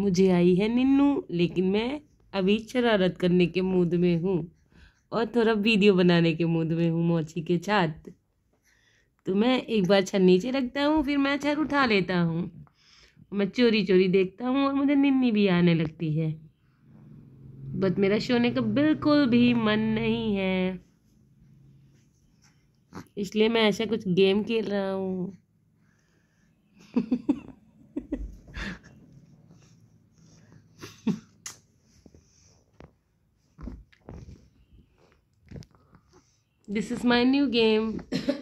मुझे आई है निन्नू लेकिन मैं अभी शरारत करने के मूड में हूँ और थोड़ा वीडियो बनाने के मूड में हूँ मौसी के साथ तो मैं एक बार छर नीचे रखता हूँ फिर मैं छर उठा लेता हूँ मैं चोरी चोरी देखता हूँ और मुझे निन्नी भी आने लगती है बट मेरा सोने का बिल्कुल भी मन नहीं है इसलिए मैं ऐसा कुछ गेम खेल रहा हूँ This is my new game.